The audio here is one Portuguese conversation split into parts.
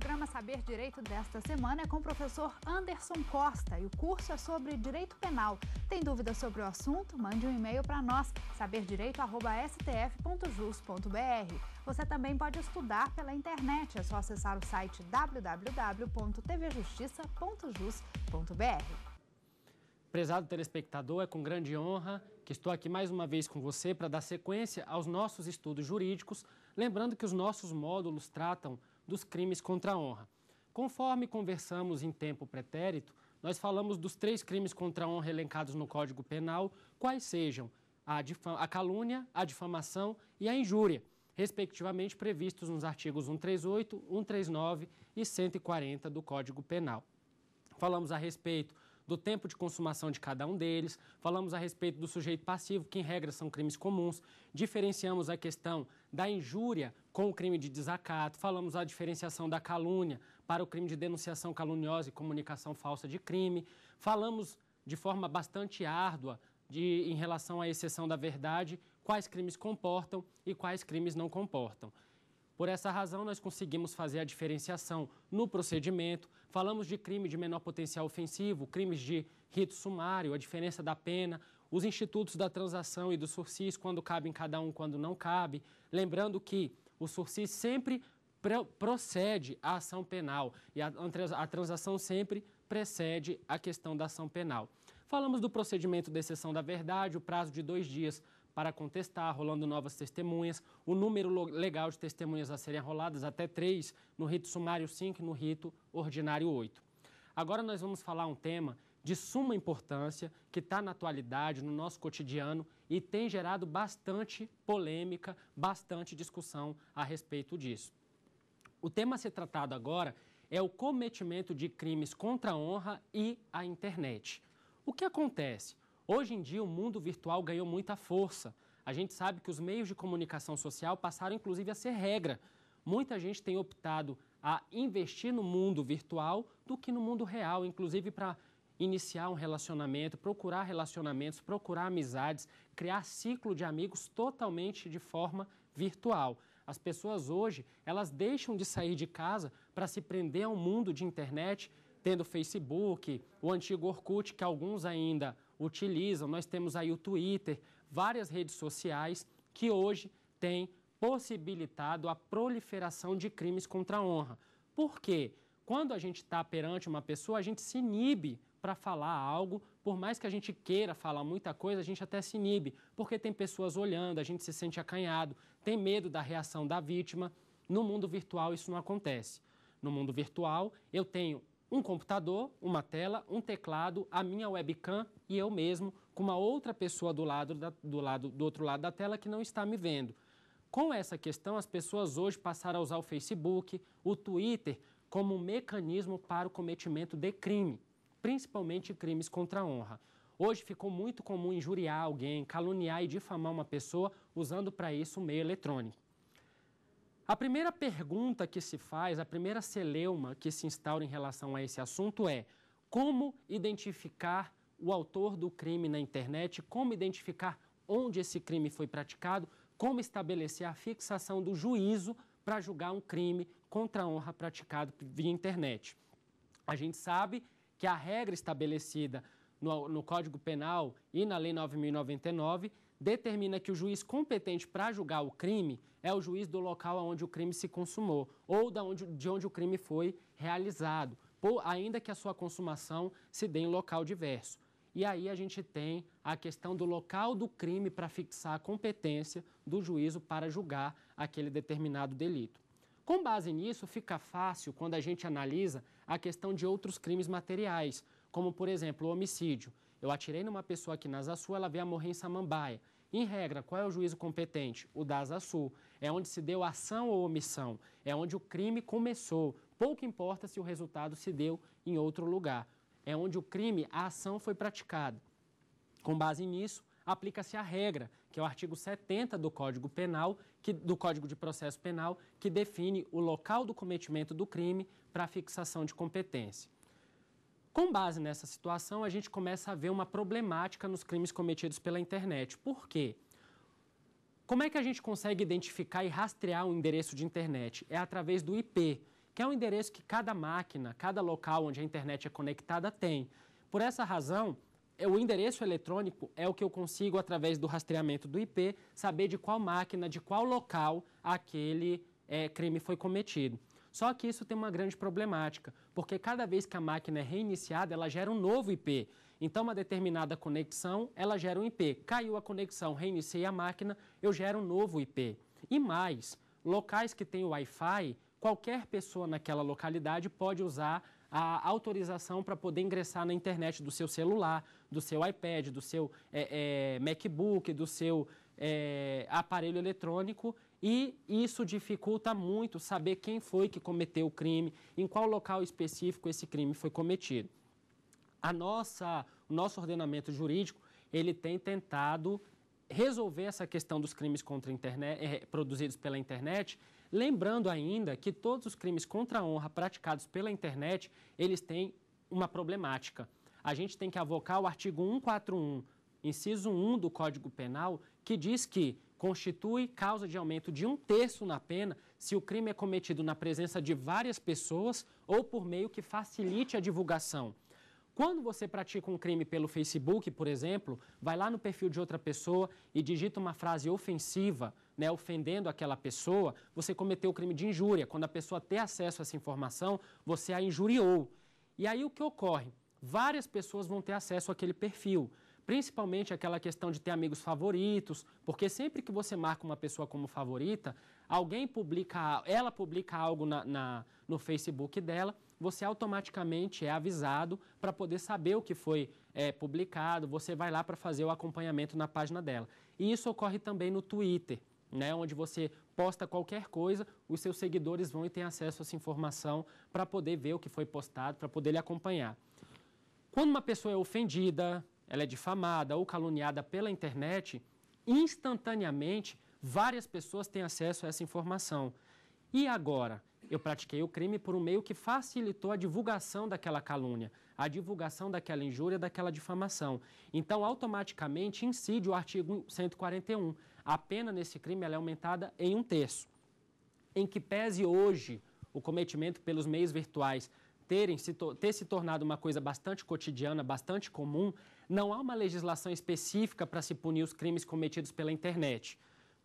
programa Saber Direito desta semana é com o professor Anderson Costa e o curso é sobre direito penal. Tem dúvidas sobre o assunto? Mande um e-mail para nós, saberdireito.stf.jus.br. Você também pode estudar pela internet, é só acessar o site www.tvjustiça.jus.br. Prezado telespectador, é com grande honra que estou aqui mais uma vez com você para dar sequência aos nossos estudos jurídicos, lembrando que os nossos módulos tratam dos crimes contra a honra. Conforme conversamos em tempo pretérito, nós falamos dos três crimes contra a honra elencados no Código Penal, quais sejam a, a calúnia, a difamação e a injúria, respectivamente previstos nos artigos 138, 139 e 140 do Código Penal. Falamos a respeito do tempo de consumação de cada um deles, falamos a respeito do sujeito passivo, que em regra são crimes comuns, diferenciamos a questão da injúria com o crime de desacato, falamos a diferenciação da calúnia para o crime de denunciação caluniosa e comunicação falsa de crime, falamos de forma bastante árdua de, em relação à exceção da verdade, quais crimes comportam e quais crimes não comportam. Por essa razão, nós conseguimos fazer a diferenciação no procedimento. Falamos de crime de menor potencial ofensivo, crimes de rito sumário, a diferença da pena, os institutos da transação e do sursis, quando cabe em cada um, quando não cabe. Lembrando que o sursis sempre procede à ação penal e a, a transação sempre precede a questão da ação penal. Falamos do procedimento de exceção da verdade, o prazo de dois dias para contestar, rolando novas testemunhas, o número legal de testemunhas a serem roladas até três, no rito sumário 5 e no rito ordinário 8. Agora nós vamos falar um tema de suma importância, que está na atualidade, no nosso cotidiano e tem gerado bastante polêmica, bastante discussão a respeito disso. O tema a ser tratado agora é o cometimento de crimes contra a honra e a internet. O que acontece? Hoje em dia, o mundo virtual ganhou muita força. A gente sabe que os meios de comunicação social passaram, inclusive, a ser regra. Muita gente tem optado a investir no mundo virtual do que no mundo real, inclusive para iniciar um relacionamento, procurar relacionamentos, procurar amizades, criar ciclo de amigos totalmente de forma virtual. As pessoas hoje, elas deixam de sair de casa para se prender ao mundo de internet, tendo Facebook, o antigo Orkut, que alguns ainda utilizam. Nós temos aí o Twitter, várias redes sociais que hoje têm possibilitado a proliferação de crimes contra a honra. Por quê? Quando a gente está perante uma pessoa, a gente se inibe para falar algo, por mais que a gente queira falar muita coisa, a gente até se inibe, porque tem pessoas olhando, a gente se sente acanhado, tem medo da reação da vítima. No mundo virtual isso não acontece. No mundo virtual, eu tenho um computador, uma tela, um teclado, a minha webcam e eu mesmo, com uma outra pessoa do lado, da, do lado do outro lado da tela que não está me vendo. Com essa questão, as pessoas hoje passaram a usar o Facebook, o Twitter como um mecanismo para o cometimento de crime principalmente crimes contra a honra. Hoje ficou muito comum injuriar alguém, caluniar e difamar uma pessoa usando para isso o meio eletrônico. A primeira pergunta que se faz, a primeira celeuma que se instaura em relação a esse assunto é: como identificar o autor do crime na internet? Como identificar onde esse crime foi praticado? Como estabelecer a fixação do juízo para julgar um crime contra a honra praticado via internet? A gente sabe que a regra estabelecida no, no Código Penal e na Lei 9099 determina que o juiz competente para julgar o crime é o juiz do local onde o crime se consumou ou da onde, de onde o crime foi realizado, por, ainda que a sua consumação se dê em local diverso. E aí a gente tem a questão do local do crime para fixar a competência do juízo para julgar aquele determinado delito. Com base nisso, fica fácil quando a gente analisa a questão de outros crimes materiais, como, por exemplo, o homicídio. Eu atirei numa pessoa aqui na Asa Sul, ela veio a morrer em Samambaia. Em regra, qual é o juízo competente? O da Asa Sul. É onde se deu ação ou omissão, é onde o crime começou. Pouco importa se o resultado se deu em outro lugar. É onde o crime, a ação foi praticada. Com base nisso, aplica-se a regra que é o artigo 70 do Código Penal, que, do Código de Processo Penal, que define o local do cometimento do crime para fixação de competência. Com base nessa situação, a gente começa a ver uma problemática nos crimes cometidos pela internet. Por quê? Como é que a gente consegue identificar e rastrear um endereço de internet? É através do IP, que é um endereço que cada máquina, cada local onde a internet é conectada tem. Por essa razão, é, o endereço eletrônico é o que eu consigo, através do rastreamento do IP, saber de qual máquina, de qual local aquele é, crime foi cometido. Só que isso tem uma grande problemática, porque cada vez que a máquina é reiniciada, ela gera um novo IP. Então, uma determinada conexão, ela gera um IP. Caiu a conexão, reiniciei a máquina, eu gero um novo IP. E mais, locais que têm Wi-Fi, qualquer pessoa naquela localidade pode usar a autorização para poder ingressar na internet do seu celular, do seu iPad, do seu é, é, MacBook, do seu é, aparelho eletrônico e isso dificulta muito saber quem foi que cometeu o crime, em qual local específico esse crime foi cometido. A nossa, o nosso ordenamento jurídico ele tem tentado resolver essa questão dos crimes contra internet, é, produzidos pela internet Lembrando ainda que todos os crimes contra a honra praticados pela internet, eles têm uma problemática. A gente tem que avocar o artigo 141, inciso 1 do Código Penal, que diz que constitui causa de aumento de um terço na pena se o crime é cometido na presença de várias pessoas ou por meio que facilite a divulgação. Quando você pratica um crime pelo Facebook, por exemplo, vai lá no perfil de outra pessoa e digita uma frase ofensiva, né, ofendendo aquela pessoa, você cometeu o crime de injúria. Quando a pessoa tem acesso a essa informação, você a injuriou. E aí o que ocorre? Várias pessoas vão ter acesso àquele perfil, principalmente aquela questão de ter amigos favoritos, porque sempre que você marca uma pessoa como favorita, alguém publica, ela publica algo na, na no Facebook dela você automaticamente é avisado para poder saber o que foi é, publicado. Você vai lá para fazer o acompanhamento na página dela. E isso ocorre também no Twitter, né, onde você posta qualquer coisa, os seus seguidores vão e têm acesso a essa informação para poder ver o que foi postado, para poder lhe acompanhar. Quando uma pessoa é ofendida, ela é difamada ou caluniada pela internet, instantaneamente várias pessoas têm acesso a essa informação. E agora? Eu pratiquei o crime por um meio que facilitou a divulgação daquela calúnia, a divulgação daquela injúria, daquela difamação. Então, automaticamente incide o artigo 141. A pena nesse crime é aumentada em um terço. Em que pese hoje o cometimento pelos meios virtuais terem se, ter se tornado uma coisa bastante cotidiana, bastante comum, não há uma legislação específica para se punir os crimes cometidos pela internet.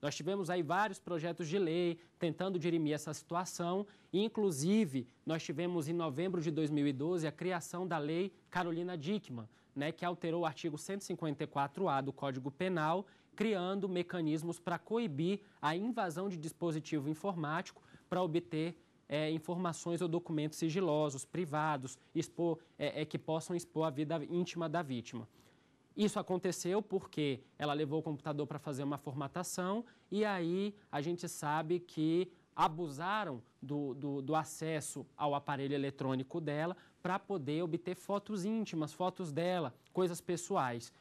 Nós tivemos aí vários projetos de lei tentando dirimir essa situação, inclusive nós tivemos em novembro de 2012 a criação da Lei Carolina Dickmann, né, que alterou o artigo 154A do Código Penal, criando mecanismos para coibir a invasão de dispositivo informático para obter é, informações ou documentos sigilosos, privados, expor, é, é, que possam expor a vida íntima da vítima. Isso aconteceu porque ela levou o computador para fazer uma formatação e aí a gente sabe que abusaram do, do, do acesso ao aparelho eletrônico dela para poder obter fotos íntimas, fotos dela, coisas pessoais.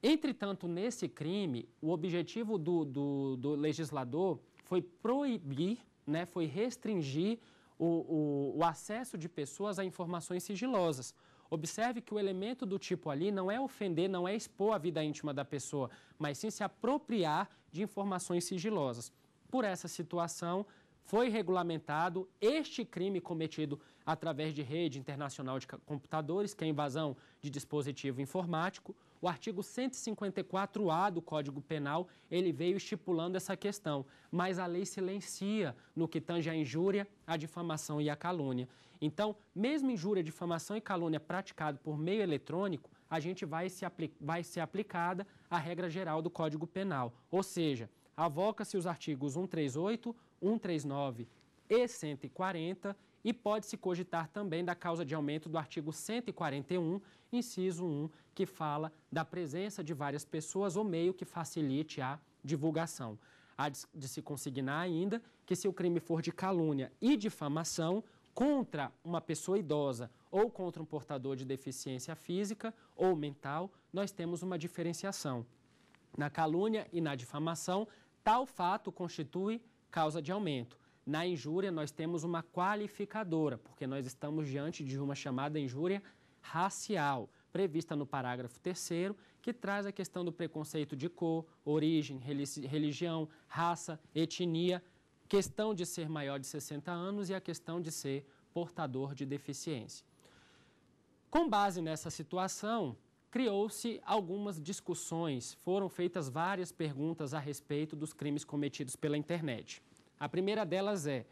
Entretanto, nesse crime, o objetivo do, do, do legislador foi proibir, né, foi restringir o, o, o acesso de pessoas a informações sigilosas. Observe que o elemento do tipo ali não é ofender, não é expor a vida íntima da pessoa, mas sim se apropriar de informações sigilosas. Por essa situação, foi regulamentado este crime cometido através de rede internacional de computadores, que é a invasão de dispositivo informático. O artigo 154A do Código Penal, ele veio estipulando essa questão, mas a lei silencia no que tange à injúria, à difamação e à calúnia. Então, mesmo injúria, difamação e calúnia praticado por meio eletrônico, a gente vai, se vai ser aplicada a regra geral do Código Penal. Ou seja, avoca-se os artigos 138, 139 e 140 e pode-se cogitar também da causa de aumento do artigo 141, inciso 1, que fala da presença de várias pessoas ou meio que facilite a divulgação. Há de se consignar ainda que, se o crime for de calúnia e difamação contra uma pessoa idosa ou contra um portador de deficiência física ou mental, nós temos uma diferenciação. Na calúnia e na difamação, tal fato constitui causa de aumento. Na injúria, nós temos uma qualificadora, porque nós estamos diante de uma chamada injúria racial, prevista no parágrafo 3, que traz a questão do preconceito de cor, origem, religião, raça, etnia, questão de ser maior de 60 anos e a questão de ser portador de deficiência. Com base nessa situação, criou-se algumas discussões, foram feitas várias perguntas a respeito dos crimes cometidos pela internet. A primeira delas é: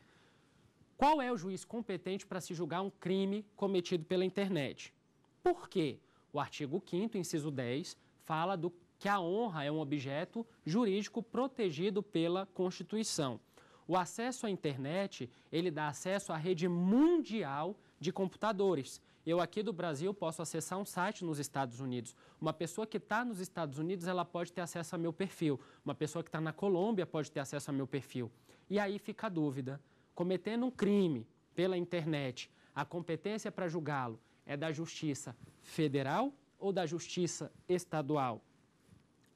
qual é o juiz competente para se julgar um crime cometido pela internet? Por quê? O artigo 5, inciso 10, fala do que a honra é um objeto jurídico protegido pela Constituição. O acesso à internet, ele dá acesso à rede mundial de computadores. Eu aqui do Brasil posso acessar um site nos Estados Unidos. Uma pessoa que está nos Estados Unidos, ela pode ter acesso ao meu perfil. Uma pessoa que está na Colômbia pode ter acesso ao meu perfil. E aí fica a dúvida: cometendo um crime pela internet, a competência para julgá-lo é da Justiça Federal ou da Justiça Estadual?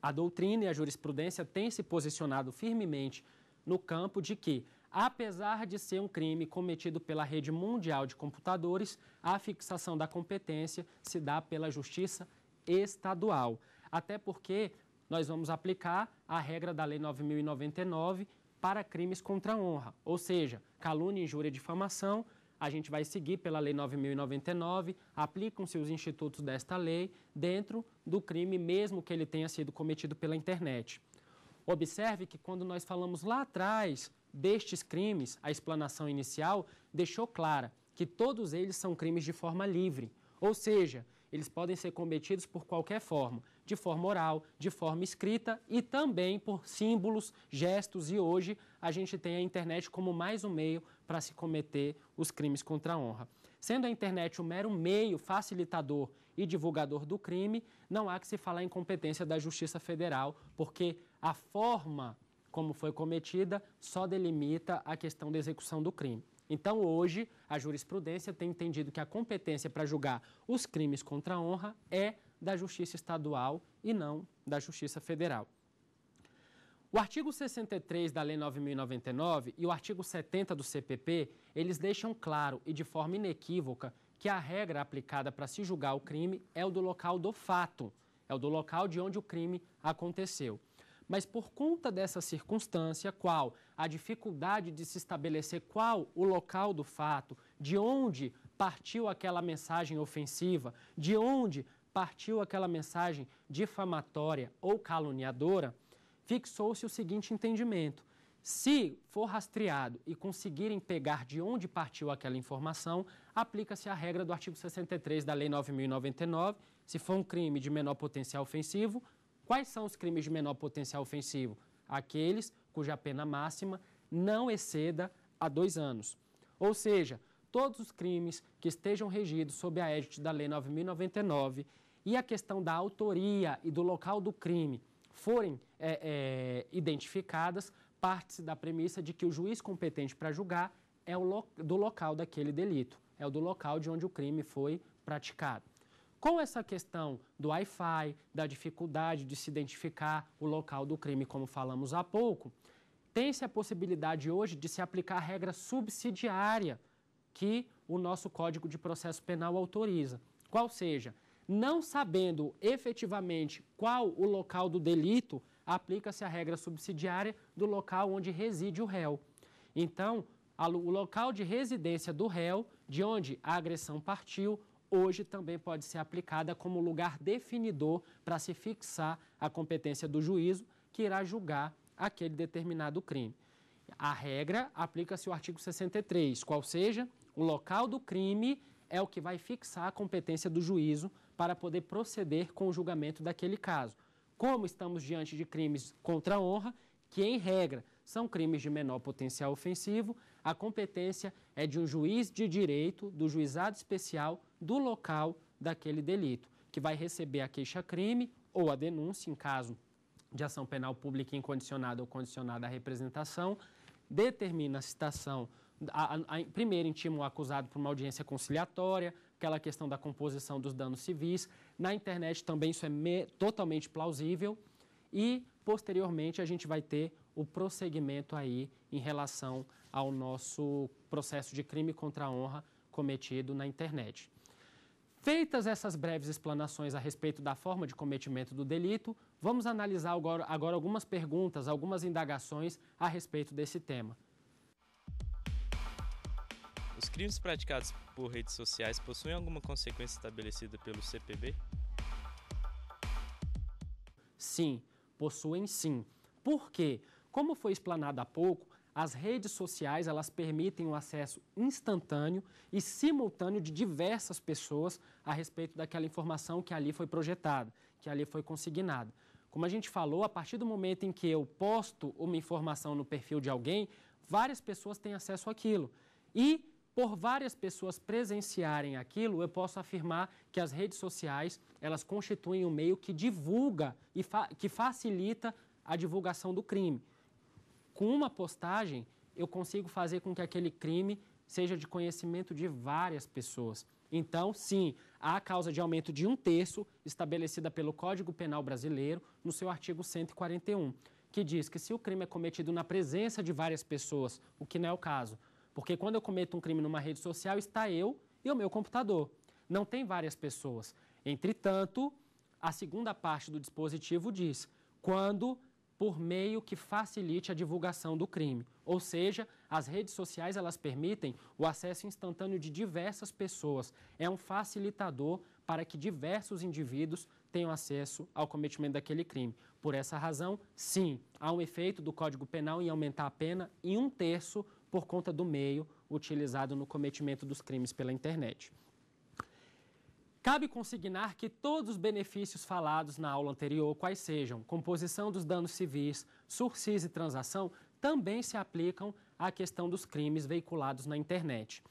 A doutrina e a jurisprudência têm se posicionado firmemente no campo de que, apesar de ser um crime cometido pela rede mundial de computadores, a fixação da competência se dá pela Justiça Estadual. Até porque nós vamos aplicar a regra da Lei 9099 para crimes contra a honra, ou seja, calúnia, injúria e difamação. A gente vai seguir pela Lei 9.099, aplicam-se os institutos desta lei dentro do crime, mesmo que ele tenha sido cometido pela internet. Observe que quando nós falamos lá atrás destes crimes, a explanação inicial deixou clara que todos eles são crimes de forma livre, ou seja, eles podem ser cometidos por qualquer forma, de forma oral, de forma escrita e também por símbolos, gestos. E hoje a gente tem a internet como mais um meio para se cometer os crimes contra a honra. Sendo a internet um mero meio facilitador e divulgador do crime, não há que se falar em competência da Justiça Federal, porque a forma como foi cometida só delimita a questão da execução do crime. Então, hoje, a jurisprudência tem entendido que a competência para julgar os crimes contra a honra é da Justiça Estadual e não da Justiça Federal. O artigo 63 da Lei 9099 e o artigo 70 do CPP, eles deixam claro e de forma inequívoca que a regra aplicada para se julgar o crime é o do local do fato, é o do local de onde o crime aconteceu. Mas por conta dessa circunstância, qual a dificuldade de se estabelecer qual o local do fato, de onde partiu aquela mensagem ofensiva, de onde partiu aquela mensagem difamatória ou caluniadora, fixou-se o seguinte entendimento: se for rastreado e conseguirem pegar de onde partiu aquela informação, aplica-se a regra do artigo 63 da Lei 9099. Se for um crime de menor potencial ofensivo, quais são os crimes de menor potencial ofensivo? Aqueles cuja pena máxima não exceda a dois anos. Ou seja, todos os crimes que estejam regidos sob a égide da Lei 9.099 e a questão da autoria e do local do crime forem é, é, identificadas, parte-se da premissa de que o juiz competente para julgar é o lo do local daquele delito, é o do local de onde o crime foi praticado. Com essa questão do Wi-Fi, da dificuldade de se identificar o local do crime, como falamos há pouco, tem-se a possibilidade hoje de se aplicar a regra subsidiária que o nosso Código de Processo Penal autoriza. Qual seja, não sabendo efetivamente qual o local do delito, aplica-se a regra subsidiária do local onde reside o réu. Então, o local de residência do réu, de onde a agressão partiu, hoje também pode ser aplicada como lugar definidor para se fixar a competência do juízo que irá julgar aquele determinado crime. A regra aplica-se o artigo 63, qual seja, o local do crime é o que vai fixar a competência do juízo para poder proceder com o julgamento daquele caso. Como estamos diante de crimes contra a honra, que em regra são crimes de menor potencial ofensivo, a competência é de um juiz de direito do juizado especial do local daquele delito, que vai receber a queixa-crime ou a denúncia, em caso de ação penal pública incondicionada ou condicionada à representação, determina a citação a, a, a, primeiro intimam o acusado para uma audiência conciliatória, aquela questão da composição dos danos civis. Na internet também isso é me, totalmente plausível. E, posteriormente, a gente vai ter o prosseguimento aí em relação ao nosso processo de crime contra a honra cometido na internet. Feitas essas breves explanações a respeito da forma de cometimento do delito, vamos analisar agora, agora algumas perguntas, algumas indagações a respeito desse tema crimes praticados por redes sociais possuem alguma consequência estabelecida pelo CPB? Sim, possuem sim. Por quê? Como foi explanado há pouco, as redes sociais elas permitem o acesso instantâneo e simultâneo de diversas pessoas a respeito daquela informação que ali foi projetada, que ali foi consignada. Como a gente falou, a partir do momento em que eu posto uma informação no perfil de alguém, várias pessoas têm acesso àquilo. E por várias pessoas presenciarem aquilo, eu posso afirmar que as redes sociais, elas constituem um meio que divulga e fa que facilita a divulgação do crime. Com uma postagem, eu consigo fazer com que aquele crime seja de conhecimento de várias pessoas. Então, sim, há a causa de aumento de um terço estabelecida pelo Código Penal Brasileiro no seu artigo 141, que diz que se o crime é cometido na presença de várias pessoas, o que não é o caso, porque quando eu cometo um crime numa rede social, está eu e o meu computador. Não tem várias pessoas. Entretanto, a segunda parte do dispositivo diz: quando por meio que facilite a divulgação do crime. Ou seja, as redes sociais elas permitem o acesso instantâneo de diversas pessoas. É um facilitador para que diversos indivíduos tenham acesso ao cometimento daquele crime. Por essa razão, sim, há um efeito do Código Penal em aumentar a pena em um terço por conta do meio utilizado no cometimento dos crimes pela internet. Cabe consignar que todos os benefícios falados na aula anterior, quais sejam composição dos danos civis, sursis e transação, também se aplicam à questão dos crimes veiculados na internet.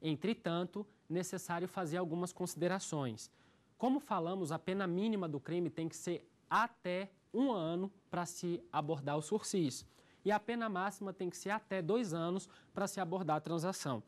Entretanto, necessário fazer algumas considerações. Como falamos, a pena mínima do crime tem que ser até um ano para se abordar o sursis e a pena máxima tem que ser até dois anos para se abordar a transação.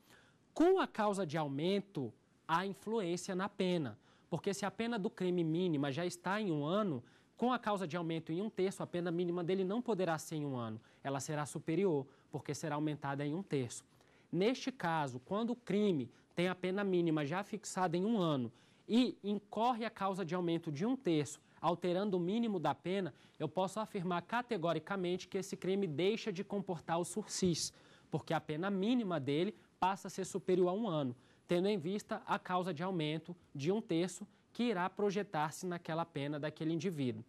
Com a causa de aumento, há influência na pena, porque se a pena do crime mínima já está em um ano, com a causa de aumento em um terço, a pena mínima dele não poderá ser em um ano, ela será superior, porque será aumentada em um terço. Neste caso, quando o crime tem a pena mínima já fixada em um ano e incorre a causa de aumento de um terço alterando o mínimo da pena, eu posso afirmar categoricamente que esse crime deixa de comportar o sursis, porque a pena mínima dele passa a ser superior a um ano, tendo em vista a causa de aumento de um terço que irá projetar-se naquela pena daquele indivíduo.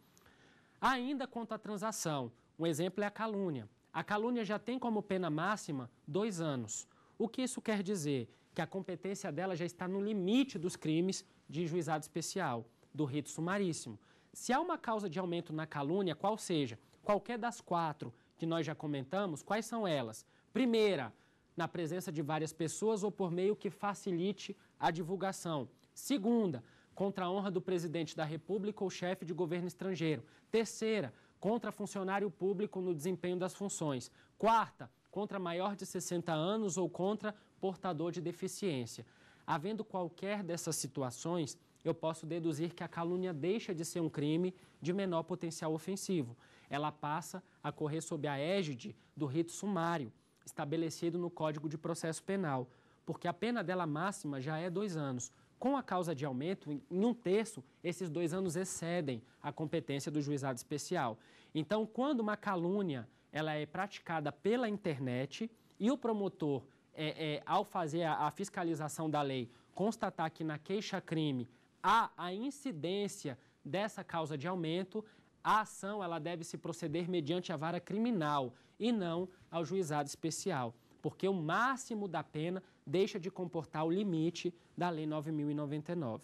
Ainda quanto à transação, um exemplo é a calúnia. A calúnia já tem como pena máxima dois anos. O que isso quer dizer? Que a competência dela já está no limite dos crimes de juizado especial, do rito sumaríssimo. Se há uma causa de aumento na calúnia, qual seja, qualquer das quatro que nós já comentamos, quais são elas? Primeira, na presença de várias pessoas ou por meio que facilite a divulgação. Segunda, contra a honra do presidente da República ou chefe de governo estrangeiro. Terceira, contra funcionário público no desempenho das funções. Quarta, contra maior de 60 anos ou contra portador de deficiência. Havendo qualquer dessas situações, eu posso deduzir que a calúnia deixa de ser um crime de menor potencial ofensivo. Ela passa a correr sob a égide do rito sumário, estabelecido no Código de Processo Penal, porque a pena dela máxima já é dois anos. Com a causa de aumento, em um terço, esses dois anos excedem a competência do juizado especial. Então, quando uma calúnia ela é praticada pela internet e o promotor, é, é, ao fazer a, a fiscalização da lei, constatar que na queixa-crime há a incidência dessa causa de aumento, a ação ela deve se proceder mediante a vara criminal e não ao juizado especial, porque o máximo da pena deixa de comportar o limite da Lei 9.099.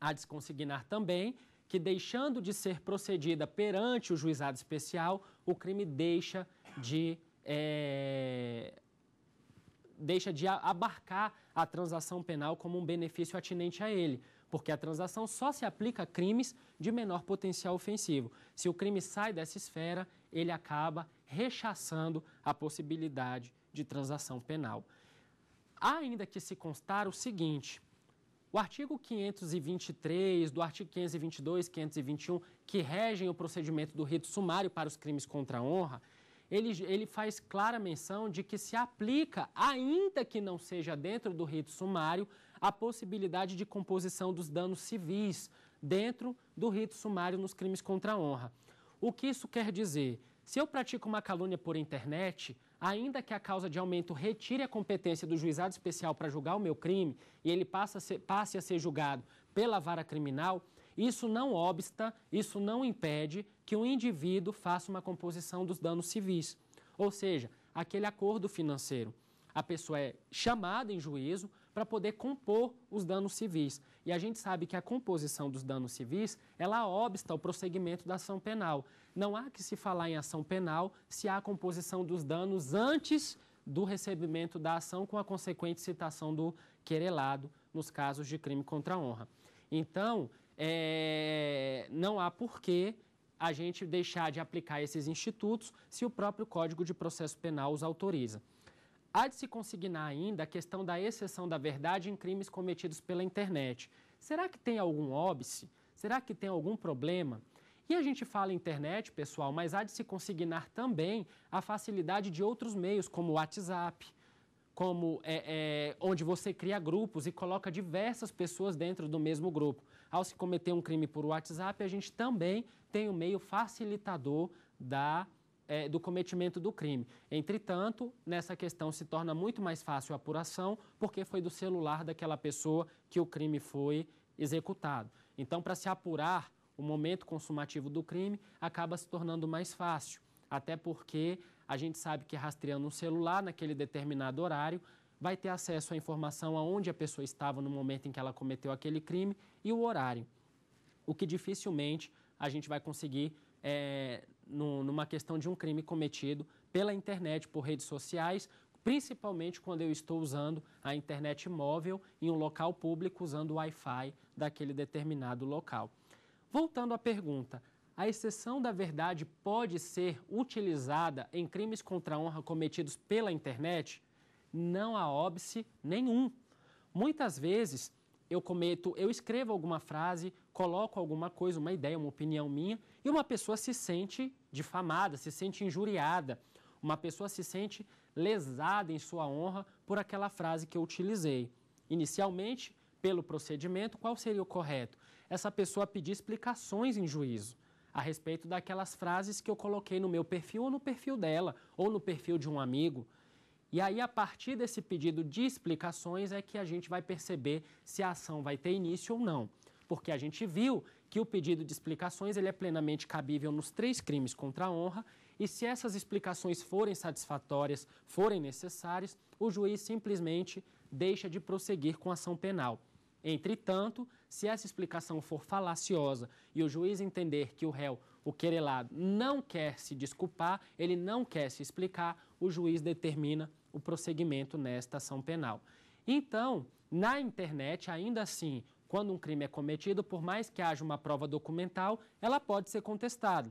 Há de se consignar também que, deixando de ser procedida perante o juizado especial, o crime deixa de. É, deixa de abarcar a transação penal como um benefício atinente a ele, porque a transação só se aplica a crimes de menor potencial ofensivo. Se o crime sai dessa esfera, ele acaba rechaçando a possibilidade de transação penal. Há ainda que se constar o seguinte: o artigo 523, do artigo 522, 521, que regem o procedimento do rito sumário para os crimes contra a honra, ele, ele faz clara menção de que se aplica, ainda que não seja dentro do rito sumário, a possibilidade de composição dos danos civis dentro do rito sumário nos crimes contra a honra. O que isso quer dizer? Se eu pratico uma calúnia por internet, ainda que a causa de aumento retire a competência do juizado especial para julgar o meu crime e ele passe a ser, passe a ser julgado pela vara criminal, isso não obsta, isso não impede que o indivíduo faça uma composição dos danos civis, ou seja, aquele acordo financeiro. A pessoa é chamada em juízo, para poder compor os danos civis. E a gente sabe que a composição dos danos civis, ela obsta o prosseguimento da ação penal. Não há que se falar em ação penal se há composição dos danos antes do recebimento da ação com a consequente citação do querelado nos casos de crime contra a honra. Então, é, não há porquê a gente deixar de aplicar esses institutos se o próprio Código de Processo Penal os autoriza. Há de se consignar ainda a questão da exceção da verdade em crimes cometidos pela internet. Será que tem algum óbice? Será que tem algum problema? E a gente fala internet, pessoal, mas há de se consignar também a facilidade de outros meios, como o WhatsApp, como é, é, onde você cria grupos e coloca diversas pessoas dentro do mesmo grupo. Ao se cometer um crime por WhatsApp, a gente também tem o um meio facilitador da é, do cometimento do crime. Entretanto, nessa questão se torna muito mais fácil a apuração, porque foi do celular daquela pessoa que o crime foi executado. Então, para se apurar o momento consumativo do crime, acaba se tornando mais fácil. Até porque a gente sabe que rastreando um celular naquele determinado horário, vai ter acesso à informação aonde a pessoa estava no momento em que ela cometeu aquele crime e o horário. O que dificilmente a gente vai conseguir é, numa questão de um crime cometido pela internet, por redes sociais, principalmente quando eu estou usando a internet móvel em um local público usando o Wi-Fi daquele determinado local. Voltando à pergunta, a exceção da verdade pode ser utilizada em crimes contra a honra cometidos pela internet? Não há óbice nenhum. Muitas vezes eu cometo, eu escrevo alguma frase coloco alguma coisa, uma ideia, uma opinião minha, e uma pessoa se sente difamada, se sente injuriada, uma pessoa se sente lesada em sua honra por aquela frase que eu utilizei. Inicialmente, pelo procedimento, qual seria o correto? Essa pessoa pedir explicações em juízo a respeito daquelas frases que eu coloquei no meu perfil ou no perfil dela, ou no perfil de um amigo. E aí, a partir desse pedido de explicações, é que a gente vai perceber se a ação vai ter início ou não porque a gente viu que o pedido de explicações ele é plenamente cabível nos três crimes contra a honra e se essas explicações forem satisfatórias, forem necessárias, o juiz simplesmente deixa de prosseguir com a ação penal. Entretanto, se essa explicação for falaciosa e o juiz entender que o réu, o querelado, não quer se desculpar, ele não quer se explicar, o juiz determina o prosseguimento nesta ação penal. Então, na internet, ainda assim, quando um crime é cometido, por mais que haja uma prova documental, ela pode ser contestada.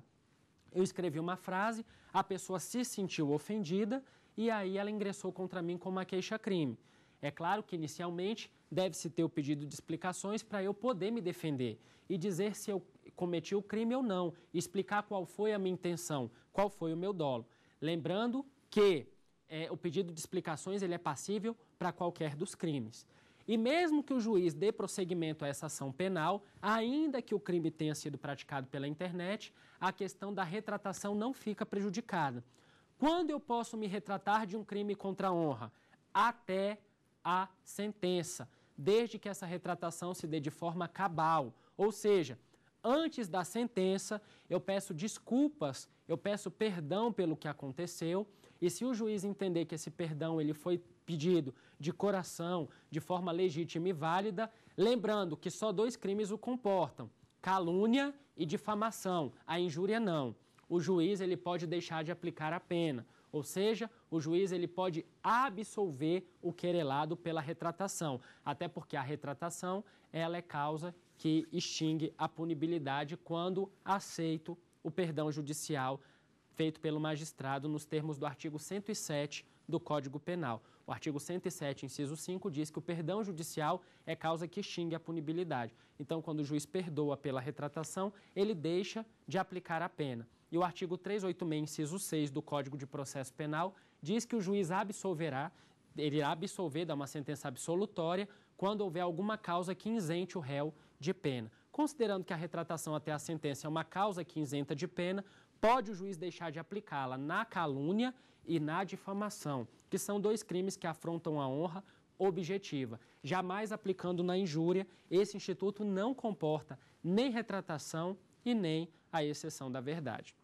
Eu escrevi uma frase, a pessoa se sentiu ofendida e aí ela ingressou contra mim com uma queixa-crime. É claro que inicialmente deve-se ter o pedido de explicações para eu poder me defender e dizer se eu cometi o crime ou não, explicar qual foi a minha intenção, qual foi o meu dolo. Lembrando que é, o pedido de explicações ele é passível para qualquer dos crimes. E mesmo que o juiz dê prosseguimento a essa ação penal, ainda que o crime tenha sido praticado pela internet, a questão da retratação não fica prejudicada. Quando eu posso me retratar de um crime contra a honra? Até a sentença, desde que essa retratação se dê de forma cabal, ou seja, antes da sentença, eu peço desculpas, eu peço perdão pelo que aconteceu, e se o juiz entender que esse perdão ele foi pedido de coração, de forma legítima e válida, lembrando que só dois crimes o comportam: calúnia e difamação. A injúria não. O juiz ele pode deixar de aplicar a pena, ou seja, o juiz ele pode absolver o querelado pela retratação, até porque a retratação ela é causa que extingue a punibilidade quando aceito o perdão judicial feito pelo magistrado nos termos do artigo 107 do Código Penal. O artigo 107, inciso 5, diz que o perdão judicial é causa que extingue a punibilidade. Então, quando o juiz perdoa pela retratação, ele deixa de aplicar a pena. E o artigo 386, inciso 6 do Código de Processo Penal diz que o juiz absolverá, ele irá absolver, dá uma sentença absolutória, quando houver alguma causa que isente o réu de pena. Considerando que a retratação até a sentença é uma causa que isenta de pena, pode o juiz deixar de aplicá-la na calúnia e na difamação, que são dois crimes que afrontam a honra objetiva. Jamais aplicando na injúria, esse instituto não comporta nem retratação e nem a exceção da verdade.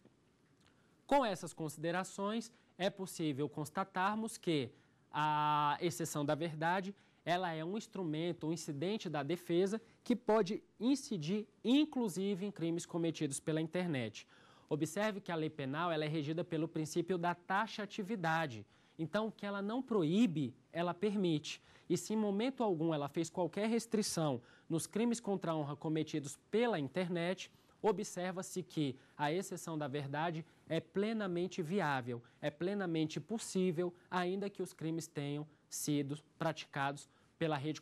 Com essas considerações, é possível constatarmos que a exceção da verdade ela é um instrumento, um incidente da defesa que pode incidir, inclusive, em crimes cometidos pela internet. Observe que a lei penal ela é regida pelo princípio da taxatividade. Então, o que ela não proíbe, ela permite. E se em momento algum ela fez qualquer restrição nos crimes contra a honra cometidos pela internet, observa-se que a exceção da verdade é plenamente viável, é plenamente possível, ainda que os crimes tenham sido praticados pela rede,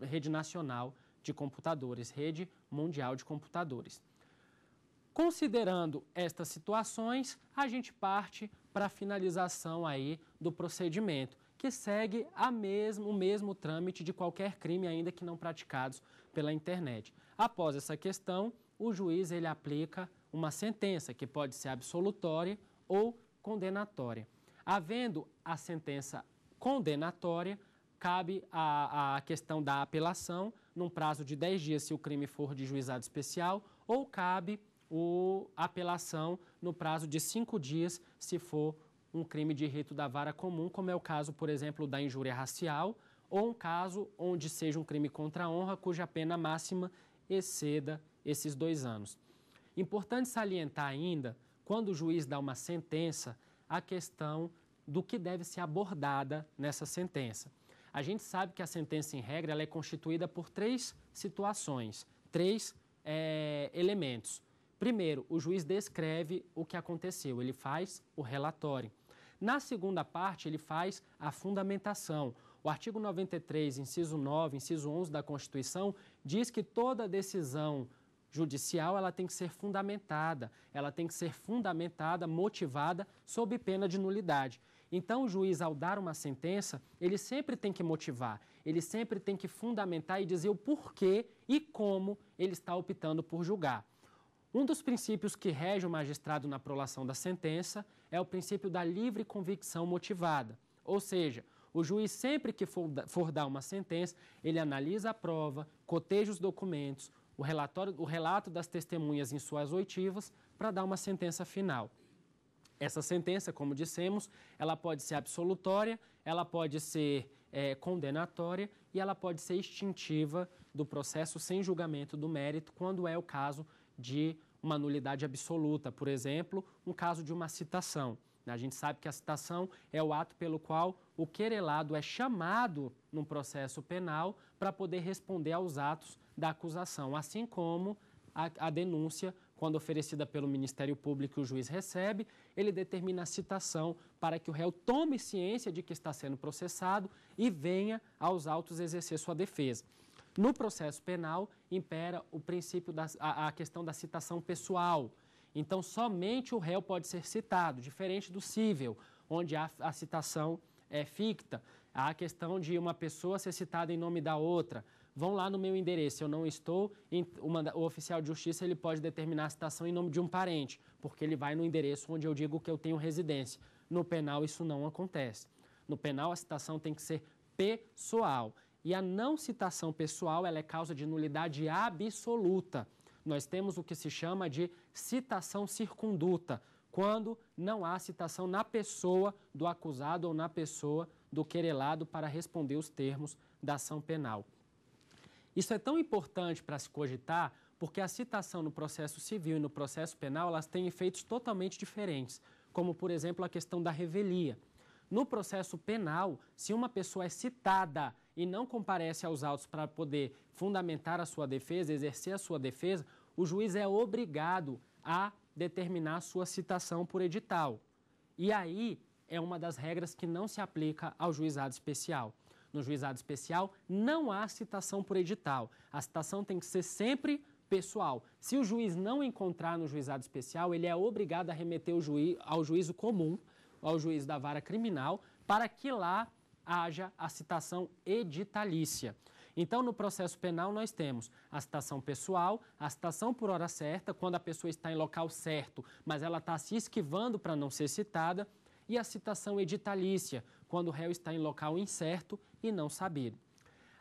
rede nacional de computadores, rede mundial de computadores. Considerando estas situações, a gente parte para a finalização aí do procedimento, que segue a mesmo, o mesmo trâmite de qualquer crime, ainda que não praticados pela internet. Após essa questão, o juiz ele aplica uma sentença que pode ser absolutória ou condenatória. Havendo a sentença condenatória, cabe a, a questão da apelação num prazo de 10 dias se o crime for de juizado especial ou cabe o, apelação no prazo de cinco dias, se for um crime de rito da vara comum, como é o caso, por exemplo, da injúria racial, ou um caso onde seja um crime contra a honra, cuja pena máxima exceda esses dois anos. Importante salientar ainda, quando o juiz dá uma sentença, a questão do que deve ser abordada nessa sentença. A gente sabe que a sentença, em regra, ela é constituída por três situações, três é, elementos. Primeiro, o juiz descreve o que aconteceu, ele faz o relatório. Na segunda parte, ele faz a fundamentação. O artigo 93, inciso 9, inciso 11 da Constituição diz que toda decisão judicial ela tem que ser fundamentada, ela tem que ser fundamentada, motivada sob pena de nulidade. Então, o juiz, ao dar uma sentença, ele sempre tem que motivar, ele sempre tem que fundamentar e dizer o porquê e como ele está optando por julgar. Um dos princípios que rege o magistrado na prolação da sentença é o princípio da livre convicção motivada, ou seja, o juiz, sempre que for, for dar uma sentença, ele analisa a prova, coteja os documentos, o, relatório, o relato das testemunhas em suas oitivas para dar uma sentença final. Essa sentença, como dissemos, ela pode ser absolutória, ela pode ser é, condenatória e ela pode ser extintiva do processo sem julgamento do mérito, quando é o caso de uma nulidade absoluta, por exemplo, um caso de uma citação. A gente sabe que a citação é o ato pelo qual o querelado é chamado num processo penal para poder responder aos atos da acusação, assim como a, a, denúncia, quando oferecida pelo Ministério Público e o juiz recebe, ele determina a citação para que o réu tome ciência de que está sendo processado e venha aos autos exercer sua defesa. No processo penal, impera o princípio da a, a questão da citação pessoal. Então, somente o réu pode ser citado, diferente do cível, onde a citação é ficta. Há a questão de uma pessoa ser citada em nome da outra. Vão lá no meu endereço, eu não estou. o oficial de justiça ele pode determinar a citação em nome de um parente, porque ele vai no endereço onde eu digo que eu tenho residência. No penal, isso não acontece. No penal, a citação tem que ser pessoal. E a não citação pessoal ela é causa de nulidade absoluta. Nós temos o que se chama de citação circunduta, quando não há citação na pessoa do acusado ou na pessoa do querelado para responder os termos da ação penal. Isso é tão importante para se cogitar, porque a citação no processo civil e no processo penal, elas têm efeitos totalmente diferentes, como por exemplo a questão da revelia. No processo penal, se uma pessoa é citada e não comparece aos autos para poder fundamentar a sua defesa, exercer a sua defesa, o juiz é obrigado a determinar a sua citação por edital. E aí é uma das regras que não se aplica ao juizado especial. No juizado especial não há citação por edital. A citação tem que ser sempre pessoal. Se o juiz não encontrar no juizado especial, ele é obrigado a remeter o juiz, ao juízo comum, ao juiz da vara criminal, para que lá haja a citação editalícia. Então, no processo penal, nós temos a citação pessoal, a citação por hora certa, quando a pessoa está em local certo, mas ela está se esquivando para não ser citada, e a citação editalícia, quando o réu está em local incerto e não sabido.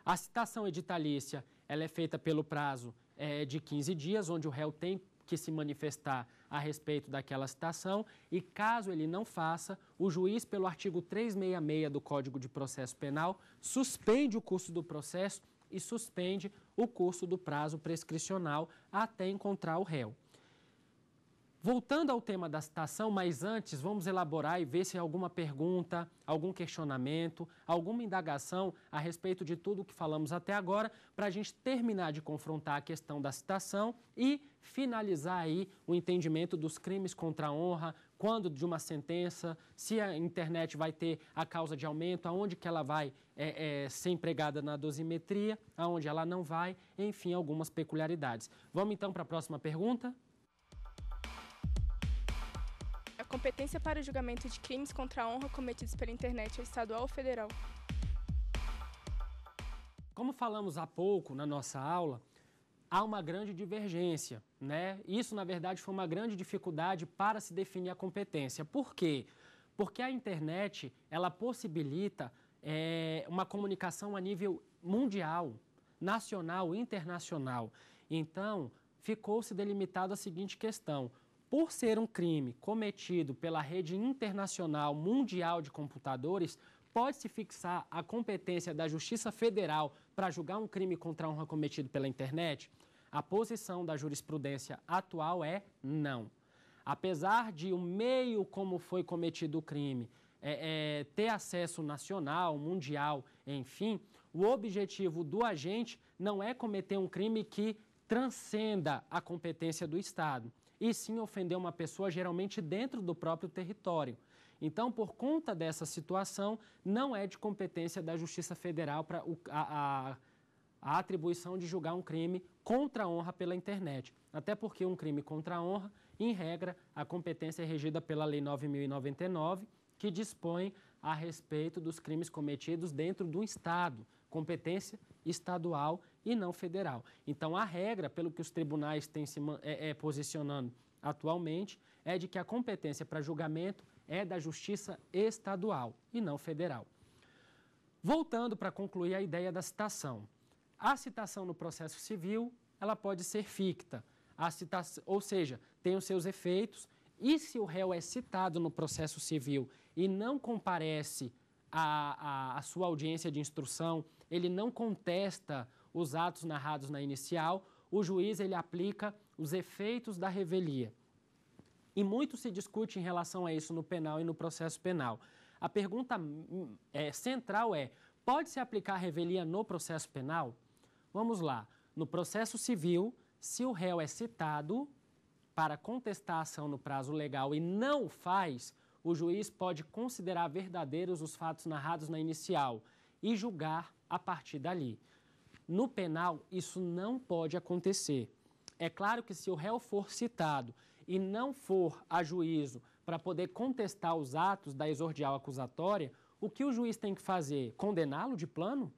A citação editalícia ela é feita pelo prazo é, de 15 dias, onde o réu tem que se manifestar a respeito daquela citação e, caso ele não faça, o juiz, pelo artigo 366 do Código de Processo Penal, suspende o curso do processo e suspende o curso do prazo prescricional até encontrar o réu. Voltando ao tema da citação, mas antes vamos elaborar e ver se alguma pergunta, algum questionamento, alguma indagação a respeito de tudo o que falamos até agora, para a gente terminar de confrontar a questão da citação e finalizar aí o entendimento dos crimes contra a honra, quando de uma sentença, se a internet vai ter a causa de aumento, aonde que ela vai é, é, ser empregada na dosimetria, aonde ela não vai, enfim, algumas peculiaridades. Vamos então para a próxima pergunta? competência para o julgamento de crimes contra a honra cometidos pela internet é estadual ou federal. Como falamos há pouco na nossa aula, há uma grande divergência, né? Isso, na verdade, foi uma grande dificuldade para se definir a competência. Por quê? Porque a internet, ela possibilita é, uma comunicação a nível mundial, nacional, internacional. Então, ficou-se delimitado a seguinte questão, por ser um crime cometido pela rede internacional mundial de computadores, pode-se fixar a competência da Justiça Federal para julgar um crime contra a honra cometido pela internet? A posição da jurisprudência atual é não. Apesar de o meio como foi cometido o crime é, é, ter acesso nacional, mundial, enfim, o objetivo do agente não é cometer um crime que transcenda a competência do Estado e sim ofender uma pessoa, geralmente dentro do próprio território. Então, por conta dessa situação, não é de competência da Justiça Federal para a, a, a atribuição de julgar um crime contra a honra pela internet. Até porque um crime contra a honra, em regra, a competência é regida pela Lei 9099, que dispõe a respeito dos crimes cometidos dentro do Estado, competência estadual e não federal. Então, a regra, pelo que os tribunais têm se é, é, posicionando atualmente, é de que a competência para julgamento é da justiça estadual e não federal. Voltando para concluir a ideia da citação. A citação no processo civil, ela pode ser ficta, a citação, ou seja, tem os seus efeitos, e se o réu é citado no processo civil e não comparece à, à, à sua audiência de instrução, ele não contesta os atos narrados na inicial, o juiz ele aplica os efeitos da revelia. E muito se discute em relação a isso no penal e no processo penal. A pergunta hum, é, central é: pode-se aplicar a revelia no processo penal? Vamos lá. No processo civil, se o réu é citado para contestar a ação no prazo legal e não faz, o juiz pode considerar verdadeiros os fatos narrados na inicial e julgar a partir dali. No penal, isso não pode acontecer. É claro que se o réu for citado e não for a juízo para poder contestar os atos da exordial acusatória, o que o juiz tem que fazer? Condená-lo de plano?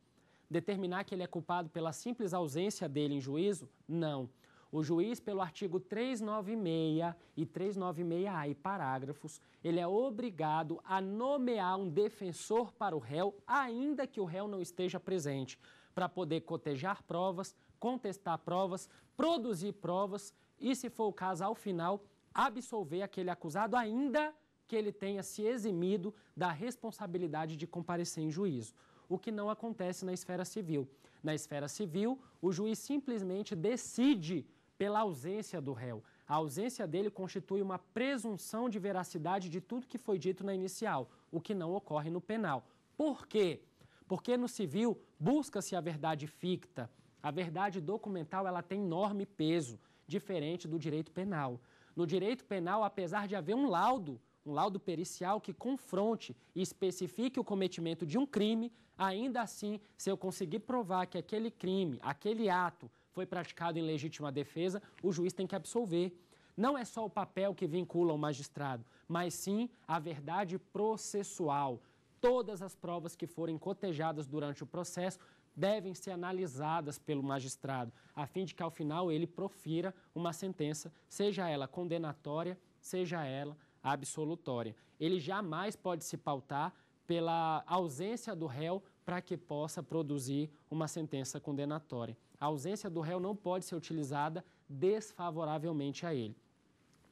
Determinar que ele é culpado pela simples ausência dele em juízo? Não. O juiz, pelo artigo 396 e 396A e parágrafos, ele é obrigado a nomear um defensor para o réu, ainda que o réu não esteja presente para poder cotejar provas, contestar provas, produzir provas e, se for o caso, ao final, absolver aquele acusado, ainda que ele tenha se eximido da responsabilidade de comparecer em juízo, o que não acontece na esfera civil. Na esfera civil, o juiz simplesmente decide pela ausência do réu. A ausência dele constitui uma presunção de veracidade de tudo que foi dito na inicial, o que não ocorre no penal. Por quê? Porque no civil busca-se a verdade ficta. A verdade documental ela tem enorme peso, diferente do direito penal. No direito penal, apesar de haver um laudo, um laudo pericial que confronte e especifique o cometimento de um crime, ainda assim, se eu conseguir provar que aquele crime, aquele ato foi praticado em legítima defesa, o juiz tem que absolver. Não é só o papel que vincula o magistrado, mas sim a verdade processual, todas as provas que forem cotejadas durante o processo devem ser analisadas pelo magistrado, a fim de que ao final ele profira uma sentença, seja ela condenatória, seja ela absolutória. Ele jamais pode se pautar pela ausência do réu para que possa produzir uma sentença condenatória. A ausência do réu não pode ser utilizada desfavoravelmente a ele.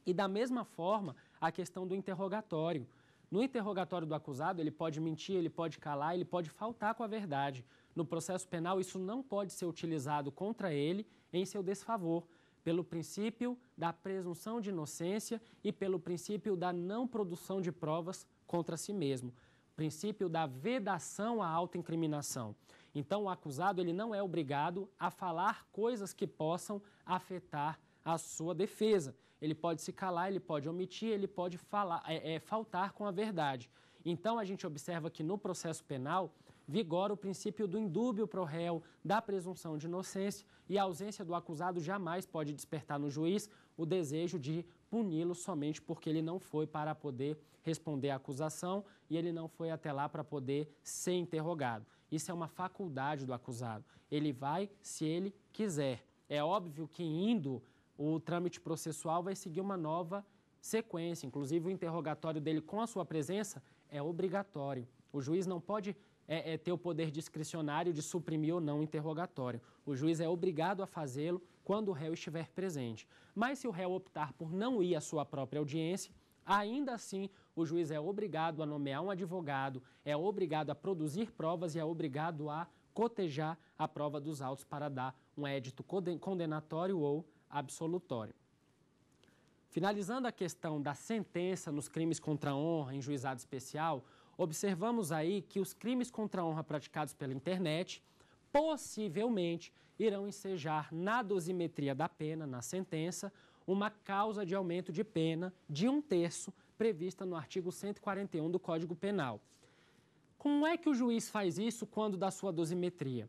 E da mesma forma, a questão do interrogatório. No interrogatório do acusado, ele pode mentir, ele pode calar, ele pode faltar com a verdade. No processo penal, isso não pode ser utilizado contra ele em seu desfavor, pelo princípio da presunção de inocência e pelo princípio da não produção de provas contra si mesmo princípio da vedação à autoincriminação. Então, o acusado ele não é obrigado a falar coisas que possam afetar a sua defesa. Ele pode se calar, ele pode omitir, ele pode falar, é, é, faltar com a verdade. Então, a gente observa que no processo penal vigora o princípio do indúbio pro réu, da presunção de inocência e a ausência do acusado jamais pode despertar no juiz o desejo de puni-lo somente porque ele não foi para poder responder à acusação e ele não foi até lá para poder ser interrogado. Isso é uma faculdade do acusado. Ele vai se ele quiser. É óbvio que indo o trâmite processual vai seguir uma nova sequência. Inclusive, o interrogatório dele com a sua presença é obrigatório. O juiz não pode é, é, ter o poder discricionário de suprimir ou não o interrogatório. O juiz é obrigado a fazê-lo quando o réu estiver presente. Mas se o réu optar por não ir à sua própria audiência, Ainda assim, o juiz é obrigado a nomear um advogado, é obrigado a produzir provas e é obrigado a cotejar a prova dos autos para dar um édito condenatório ou absolutório. Finalizando a questão da sentença nos crimes contra a honra em juizado especial, observamos aí que os crimes contra a honra praticados pela internet possivelmente irão ensejar na dosimetria da pena, na sentença, uma causa de aumento de pena de um terço prevista no artigo 141 do Código Penal. Como é que o juiz faz isso quando dá sua dosimetria?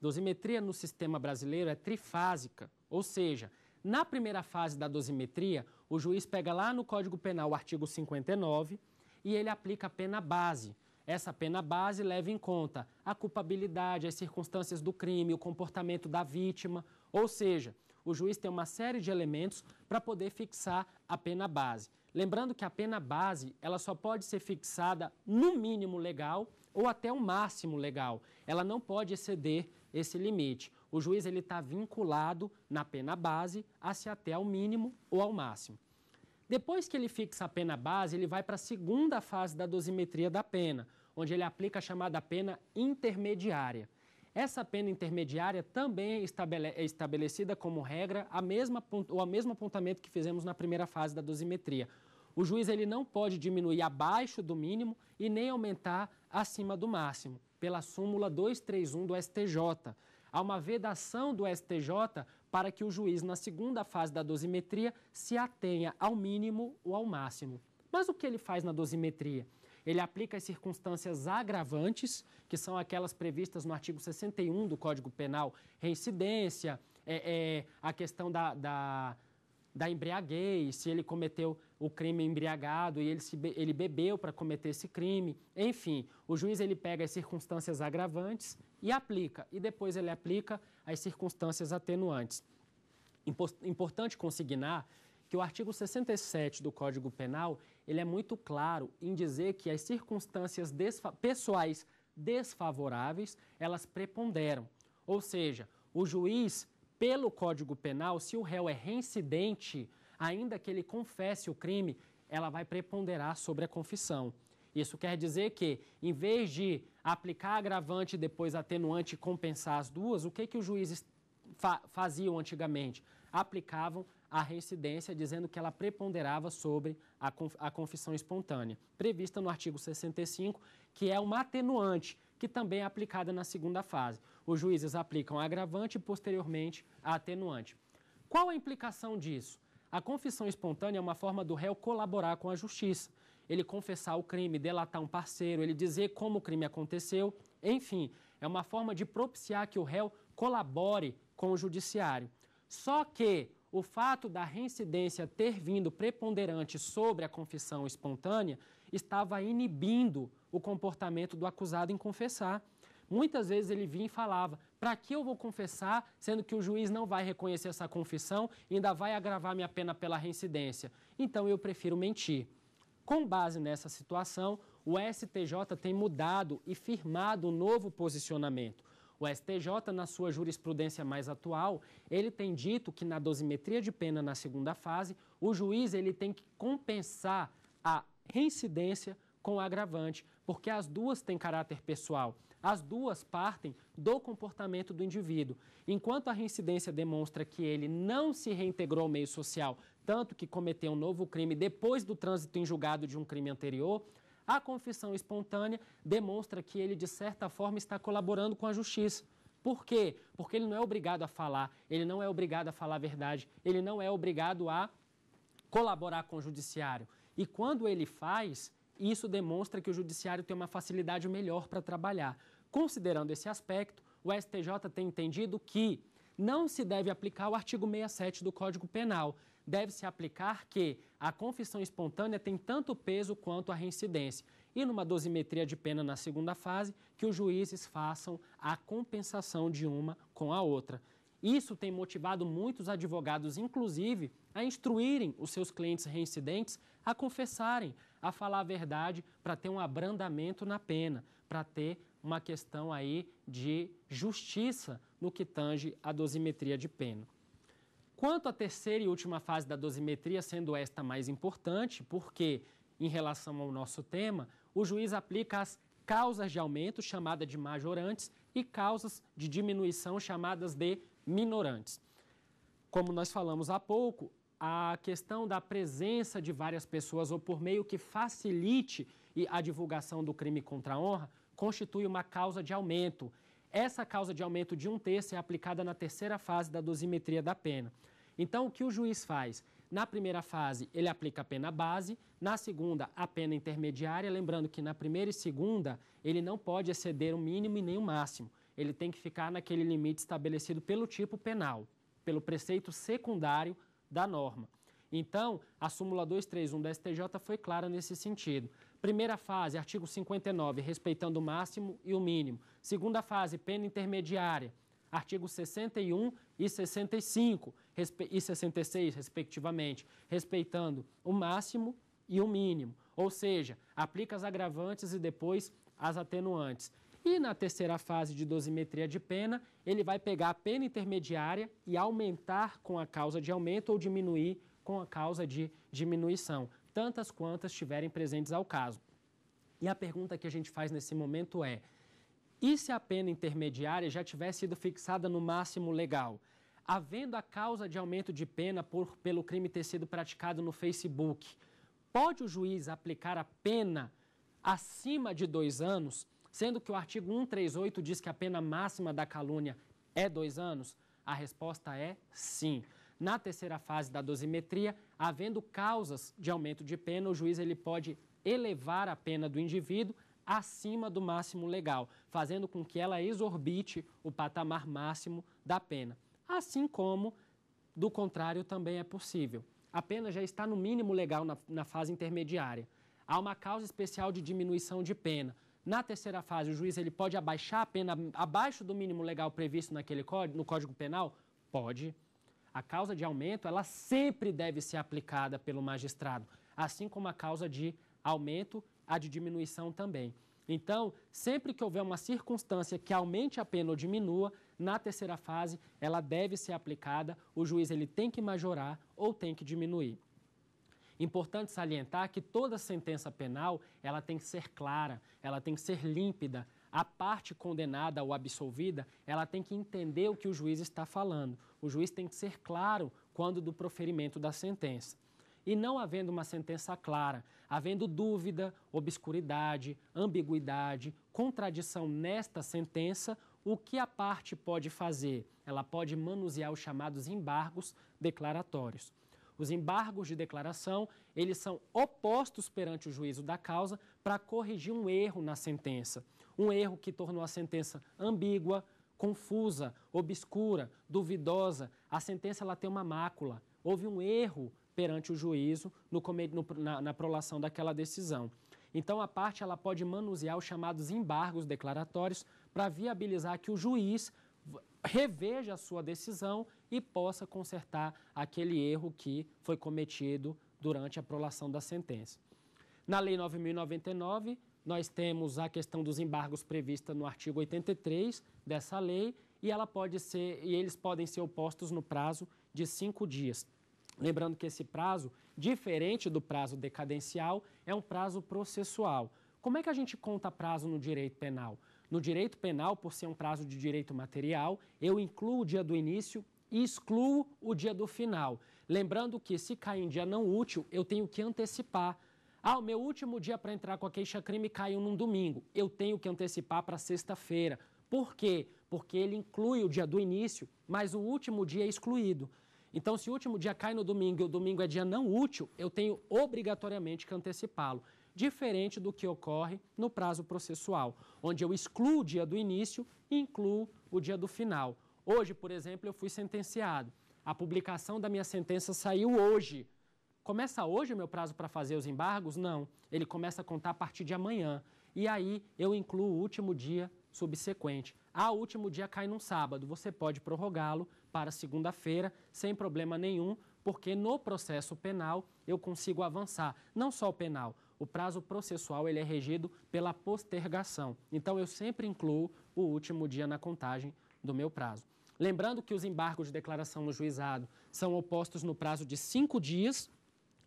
Dosimetria no sistema brasileiro é trifásica, ou seja, na primeira fase da dosimetria, o juiz pega lá no Código Penal o artigo 59 e ele aplica a pena base. Essa pena base leva em conta a culpabilidade, as circunstâncias do crime, o comportamento da vítima, ou seja, o juiz tem uma série de elementos para poder fixar a pena base. Lembrando que a pena base, ela só pode ser fixada no mínimo legal ou até o máximo legal. Ela não pode exceder esse limite. O juiz ele está vinculado na pena base a se até ao mínimo ou ao máximo. Depois que ele fixa a pena base, ele vai para a segunda fase da dosimetria da pena, onde ele aplica a chamada pena intermediária. Essa pena intermediária também é, é estabelecida como regra a mesma, ou o mesmo apontamento que fizemos na primeira fase da dosimetria. O juiz ele não pode diminuir abaixo do mínimo e nem aumentar acima do máximo pela súmula 231 do STJ. Há uma vedação do STJ para que o juiz, na segunda fase da dosimetria, se atenha ao mínimo ou ao máximo. Mas o que ele faz na dosimetria? Ele aplica as circunstâncias agravantes, que são aquelas previstas no artigo 61 do Código Penal, reincidência, é, é, a questão da, da, da embriaguez, se ele cometeu o crime embriagado e ele, se, ele bebeu para cometer esse crime. Enfim, o juiz ele pega as circunstâncias agravantes e aplica, e depois ele aplica as circunstâncias atenuantes. Importante consignar que o artigo 67 do Código Penal ele é muito claro em dizer que as circunstâncias desfa pessoais desfavoráveis elas preponderam, ou seja, o juiz pelo Código Penal, se o réu é reincidente ainda que ele confesse o crime, ela vai preponderar sobre a confissão. Isso quer dizer que, em vez de aplicar agravante depois atenuante e compensar as duas, o que, que os juízes fa faziam antigamente? Aplicavam a reincidência, dizendo que ela preponderava sobre a, conf a confissão espontânea, prevista no artigo 65, que é uma atenuante, que também é aplicada na segunda fase. Os juízes aplicam agravante e, posteriormente, a atenuante. Qual a implicação disso? A confissão espontânea é uma forma do réu colaborar com a justiça. Ele confessar o crime, delatar um parceiro, ele dizer como o crime aconteceu, enfim, é uma forma de propiciar que o réu colabore com o judiciário. Só que o fato da reincidência ter vindo preponderante sobre a confissão espontânea estava inibindo o comportamento do acusado em confessar. Muitas vezes ele vinha e falava: para que eu vou confessar, sendo que o juiz não vai reconhecer essa confissão e ainda vai agravar minha pena pela reincidência? Então eu prefiro mentir. Com base nessa situação, o STJ tem mudado e firmado um novo posicionamento. O STJ, na sua jurisprudência mais atual, ele tem dito que na dosimetria de pena na segunda fase, o juiz ele tem que compensar a reincidência com o agravante, porque as duas têm caráter pessoal. As duas partem do comportamento do indivíduo. Enquanto a reincidência demonstra que ele não se reintegrou ao meio social, tanto que cometeu um novo crime depois do trânsito em julgado de um crime anterior, a confissão espontânea demonstra que ele, de certa forma, está colaborando com a justiça. Por quê? Porque ele não é obrigado a falar, ele não é obrigado a falar a verdade, ele não é obrigado a colaborar com o judiciário. E quando ele faz, e isso demonstra que o judiciário tem uma facilidade melhor para trabalhar. Considerando esse aspecto, o STJ tem entendido que não se deve aplicar o artigo 67 do Código Penal. Deve-se aplicar que a confissão espontânea tem tanto peso quanto a reincidência. E numa dosimetria de pena na segunda fase, que os juízes façam a compensação de uma com a outra. Isso tem motivado muitos advogados, inclusive, a instruírem os seus clientes reincidentes a confessarem, a falar a verdade para ter um abrandamento na pena, para ter uma questão aí de justiça no que tange a dosimetria de pena. Quanto à terceira e última fase da dosimetria, sendo esta mais importante, porque, em relação ao nosso tema, o juiz aplica as causas de aumento, chamada de majorantes, e causas de diminuição, chamadas de minorantes. Como nós falamos há pouco, a questão da presença de várias pessoas ou por meio que facilite a divulgação do crime contra a honra constitui uma causa de aumento. Essa causa de aumento de um terço é aplicada na terceira fase da dosimetria da pena. Então, o que o juiz faz? Na primeira fase, ele aplica a pena base, na segunda, a pena intermediária. Lembrando que na primeira e segunda, ele não pode exceder o mínimo e nem o máximo ele tem que ficar naquele limite estabelecido pelo tipo penal, pelo preceito secundário da norma. Então, a súmula 231 da STJ foi clara nesse sentido. Primeira fase, artigo 59, respeitando o máximo e o mínimo. Segunda fase, pena intermediária, artigo 61 e 65 e 66, respectivamente, respeitando o máximo e o mínimo. Ou seja, aplica as agravantes e depois as atenuantes. E na terceira fase de dosimetria de pena, ele vai pegar a pena intermediária e aumentar com a causa de aumento ou diminuir com a causa de diminuição, tantas quantas estiverem presentes ao caso. E a pergunta que a gente faz nesse momento é: e se a pena intermediária já tiver sido fixada no máximo legal? Havendo a causa de aumento de pena por, pelo crime ter sido praticado no Facebook, pode o juiz aplicar a pena acima de dois anos? Sendo que o artigo 138 diz que a pena máxima da calúnia é dois anos, a resposta é sim. Na terceira fase da dosimetria, havendo causas de aumento de pena, o juiz ele pode elevar a pena do indivíduo acima do máximo legal, fazendo com que ela exorbite o patamar máximo da pena. Assim como, do contrário, também é possível. A pena já está no mínimo legal na, na fase intermediária. Há uma causa especial de diminuição de pena na terceira fase, o juiz ele pode abaixar a pena abaixo do mínimo legal previsto naquele código, no Código Penal? Pode. A causa de aumento, ela sempre deve ser aplicada pelo magistrado, assim como a causa de aumento, a de diminuição também. Então, sempre que houver uma circunstância que aumente a pena ou diminua, na terceira fase, ela deve ser aplicada, o juiz ele tem que majorar ou tem que diminuir. Importante salientar que toda sentença penal ela tem que ser clara, ela tem que ser límpida. A parte condenada ou absolvida, ela tem que entender o que o juiz está falando. O juiz tem que ser claro quando do proferimento da sentença. E não havendo uma sentença clara, havendo dúvida, obscuridade, ambiguidade, contradição nesta sentença, o que a parte pode fazer? Ela pode manusear os chamados embargos declaratórios. Os embargos de declaração, eles são opostos perante o juízo da causa para corrigir um erro na sentença. Um erro que tornou a sentença ambígua, confusa, obscura, duvidosa. A sentença ela tem uma mácula. Houve um erro perante o juízo no, no, na, na prolação daquela decisão. Então a parte ela pode manusear os chamados embargos declaratórios para viabilizar que o juiz reveja a sua decisão e possa consertar aquele erro que foi cometido durante a prolação da sentença. Na Lei 9.099, nós temos a questão dos embargos prevista no artigo 83 dessa lei e ela pode ser e eles podem ser opostos no prazo de cinco dias. Lembrando que esse prazo, diferente do prazo decadencial, é um prazo processual. Como é que a gente conta prazo no direito penal? No direito penal, por ser um prazo de direito material, eu incluo o dia do início e excluo o dia do final. Lembrando que, se cair em dia não útil, eu tenho que antecipar. Ah, o meu último dia para entrar com a queixa-crime caiu num domingo. Eu tenho que antecipar para sexta-feira. Por quê? Porque ele inclui o dia do início, mas o último dia é excluído. Então, se o último dia cai no domingo e o domingo é dia não útil, eu tenho obrigatoriamente que antecipá-lo diferente do que ocorre no prazo processual, onde eu excluo o dia do início e incluo o dia do final. Hoje, por exemplo, eu fui sentenciado. A publicação da minha sentença saiu hoje. Começa hoje o meu prazo para fazer os embargos? Não. Ele começa a contar a partir de amanhã. E aí eu incluo o último dia subsequente. Ah, o último dia cai num sábado. Você pode prorrogá-lo para segunda-feira sem problema nenhum, porque no processo penal eu consigo avançar. Não só o penal, o prazo processual ele é regido pela postergação. Então, eu sempre incluo o último dia na contagem do meu prazo. Lembrando que os embargos de declaração no juizado são opostos no prazo de cinco dias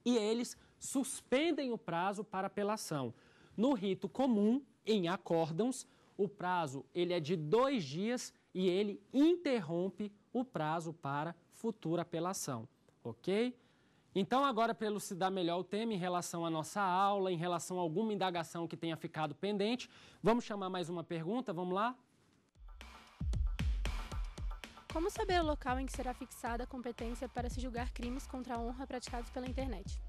e eles suspendem o prazo para apelação. No rito comum, em acórdãos, o prazo ele é de dois dias e ele interrompe o prazo para futura apelação, ok? Então, agora, para elucidar melhor o tema em relação à nossa aula, em relação a alguma indagação que tenha ficado pendente, vamos chamar mais uma pergunta? Vamos lá? Como saber o local em que será fixada a competência para se julgar crimes contra a honra praticados pela internet?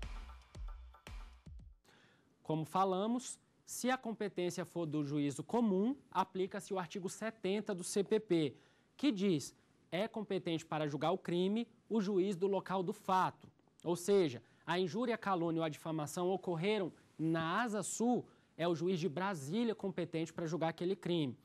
Como falamos, se a competência for do juízo comum, aplica-se o artigo 70 do CPP, que diz: é competente para julgar o crime o juiz do local do fato. Ou seja, a injúria, a calúnia ou a difamação ocorreram na Asa Sul, é o juiz de Brasília competente para julgar aquele crime.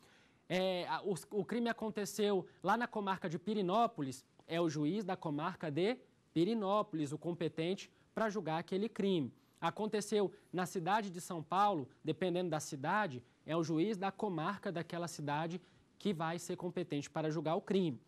É, o, o crime aconteceu lá na comarca de Pirinópolis, é o juiz da comarca de Pirinópolis, o competente para julgar aquele crime. Aconteceu na cidade de São Paulo, dependendo da cidade, é o juiz da comarca daquela cidade que vai ser competente para julgar o crime.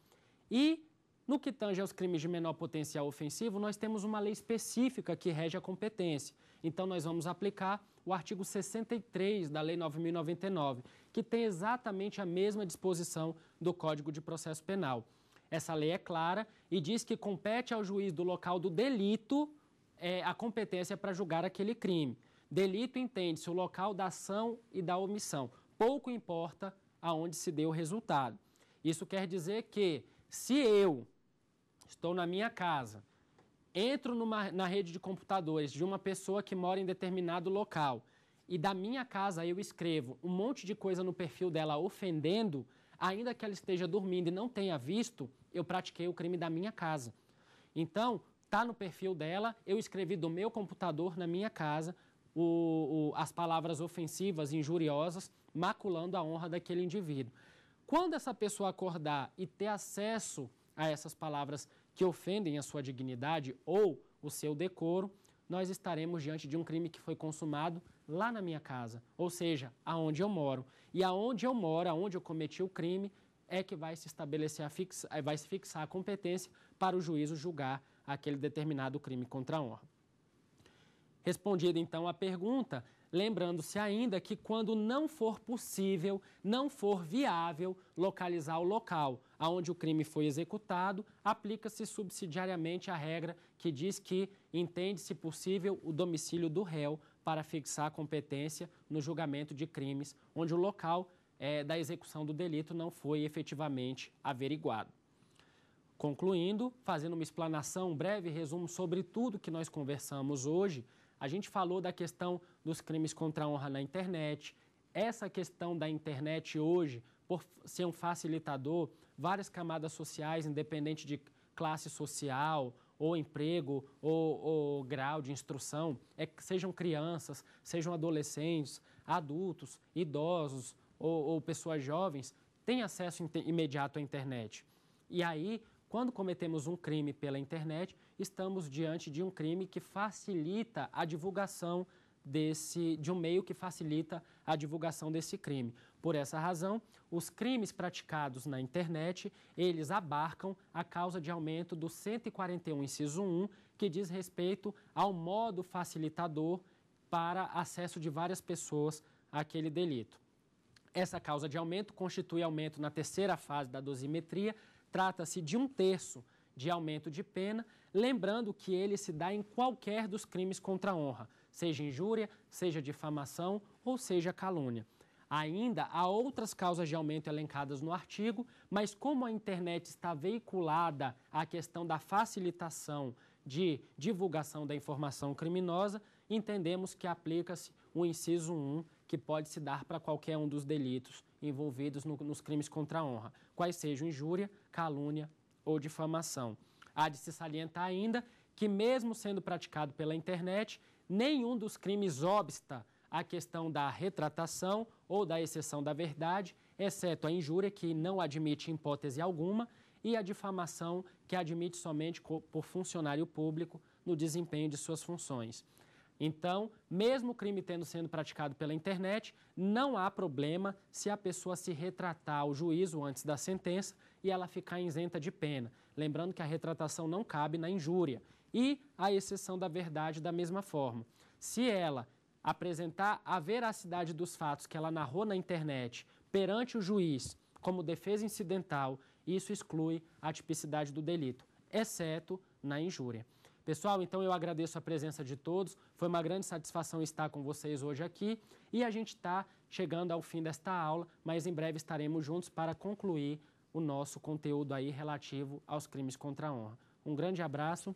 E no que tange aos crimes de menor potencial ofensivo, nós temos uma lei específica que rege a competência. Então, nós vamos aplicar o artigo 63 da Lei 9.099, que tem exatamente a mesma disposição do Código de Processo Penal. Essa lei é clara e diz que compete ao juiz do local do delito é, a competência para julgar aquele crime. Delito entende-se o local da ação e da omissão. Pouco importa aonde se deu o resultado. Isso quer dizer que, se eu estou na minha casa, entro numa, na rede de computadores de uma pessoa que mora em determinado local e da minha casa eu escrevo um monte de coisa no perfil dela ofendendo, ainda que ela esteja dormindo e não tenha visto, eu pratiquei o crime da minha casa. Então, tá no perfil dela, eu escrevi do meu computador na minha casa o, o, as palavras ofensivas, injuriosas, maculando a honra daquele indivíduo. Quando essa pessoa acordar e ter acesso a essas palavras que ofendem a sua dignidade ou o seu decoro, nós estaremos diante de um crime que foi consumado lá na minha casa, ou seja, aonde eu moro. E aonde eu moro, aonde eu cometi o crime, é que vai se estabelecer, a fixa, eh, vai se fixar a competência para o juízo julgar aquele determinado crime contra a honra. Respondida então a pergunta, lembrando-se ainda que quando não for possível, não for viável localizar o local, aonde o crime foi executado, aplica-se subsidiariamente a regra que diz que entende-se possível o domicílio do réu para fixar a competência no julgamento de crimes onde o local é, da execução do delito não foi efetivamente averiguado. Concluindo, fazendo uma explanação, um breve resumo sobre tudo que nós conversamos hoje, a gente falou da questão dos crimes contra a honra na internet. Essa questão da internet hoje por ser um facilitador, várias camadas sociais, independente de classe social, ou emprego, ou, ou grau de instrução, é, sejam crianças, sejam adolescentes, adultos, idosos ou, ou pessoas jovens, têm acesso imediato à internet. E aí, quando cometemos um crime pela internet, estamos diante de um crime que facilita a divulgação desse de um meio que facilita a divulgação desse crime. Por essa razão, os crimes praticados na internet, eles abarcam a causa de aumento do 141 inciso 1, que diz respeito ao modo facilitador para acesso de várias pessoas àquele delito. Essa causa de aumento constitui aumento na terceira fase da dosimetria, trata-se de um terço de aumento de pena, lembrando que ele se dá em qualquer dos crimes contra a honra, seja injúria, seja difamação ou seja calúnia. Ainda há outras causas de aumento elencadas no artigo, mas como a internet está veiculada à questão da facilitação de divulgação da informação criminosa, entendemos que aplica-se o inciso 1, que pode se dar para qualquer um dos delitos envolvidos no, nos crimes contra a honra, quais sejam injúria, calúnia ou difamação. Há de se salientar ainda que, mesmo sendo praticado pela internet, nenhum dos crimes obsta à questão da retratação ou da exceção da verdade, exceto a injúria, que não admite hipótese alguma, e a difamação, que admite somente por funcionário público no desempenho de suas funções. Então, mesmo o crime tendo sendo praticado pela internet, não há problema se a pessoa se retratar ao juízo antes da sentença e ela ficar isenta de pena. Lembrando que a retratação não cabe na injúria e a exceção da verdade da mesma forma. Se ela apresentar a veracidade dos fatos que ela narrou na internet perante o juiz como defesa incidental, isso exclui a tipicidade do delito, exceto na injúria. Pessoal, então eu agradeço a presença de todos. Foi uma grande satisfação estar com vocês hoje aqui. E a gente está chegando ao fim desta aula, mas em breve estaremos juntos para concluir o nosso conteúdo aí relativo aos crimes contra a honra. Um grande abraço